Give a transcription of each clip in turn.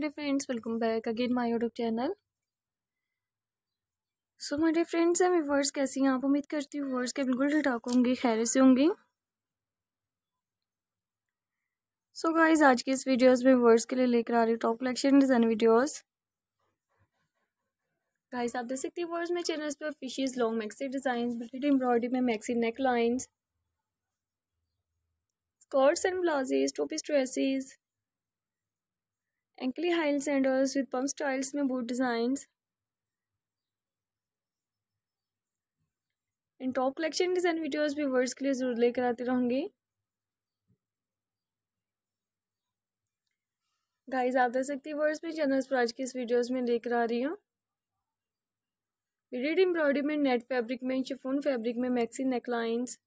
my dear friends welcome back again my YouTube channel so my dear friends and viewers कैसी हैं आप उम्मीद करती हूँ व्यूवर्स के बिल्कुल ठीक ठाक होंगी खैर से होंगी सो गाइस आज की इस वीडियोस में व्यूवर्स के लिए लेकर आ रही हूँ top collection design videos guys आप देख सकती हैं व्यूवर्स मेरे चैनल पर fishes long maxi design braided embroidery में maxi neck lines skirts and blouses tops piece dresses ankle high sandals with pump styles में boot design in top collection design videos भी words के लिए ज़रूर लेकर आती रहूंगी गाइस आप देख सकती है वर्ड्स में चैनल पर आज की इस वीडियोज में लेकर आ रही हूँ विडेड एम्ब्रॉयडरी में नेट फैब्रिक में शिफोन फैब्रिक में maxi necklines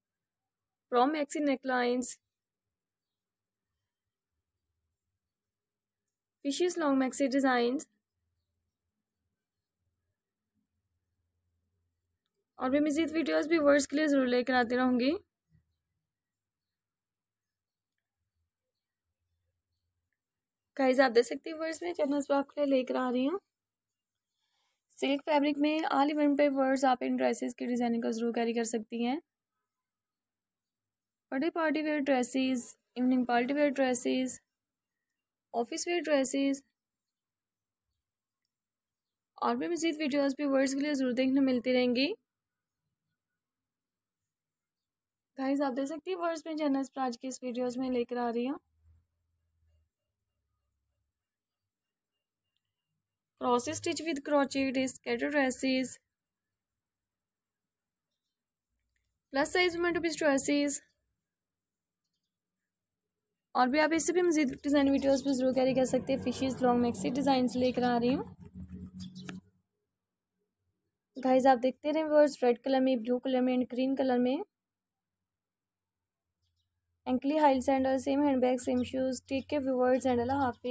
prom maxi necklines fishes long maxi design और भी मज़ीद वीडियोज़ भी वर्ड्स के लिए ज़रूर लेकर आती रहूँगी गाइस आप देख सकते हैं वर्ड्स में चैनल्स पर आपके लिए लेकर आ रही हूँ सिल्क फैब्रिक में आल इवेंट पे वर्ड्स आप इन ड्रेसेस की डिज़ाइनिंग को ज़रूर कैरी कर सकती हैं birthday party wear dresses evening party wear dresses office wear dresses और भी मज़ीद वीडियोज़ भी वर्ड्स के लिए ज़रूर देखने मिलती रहेंगी गाइस आप देख सकती है वर्ड्स में जनरल पर आज की इस वीडियोज़ में लेकर आ रही हूँ cross stitch with crocheted skater dresses plus size में ड्रेसेस और भी आप इससे भी मजीद डिज़ाइन वीडियोस पर ज़रूर कैरी कर सकते हैं फिशेज़ लॉन्ग से डिजाइन लेकर आ रही हूँ गाइज आप देखते रहे वर्ड्स रेड कलर में ब्लू कलर में एंड ग्रीन कलर में ankle high sandal same hand bag same shoes take care viewers and अल्लाह हाफि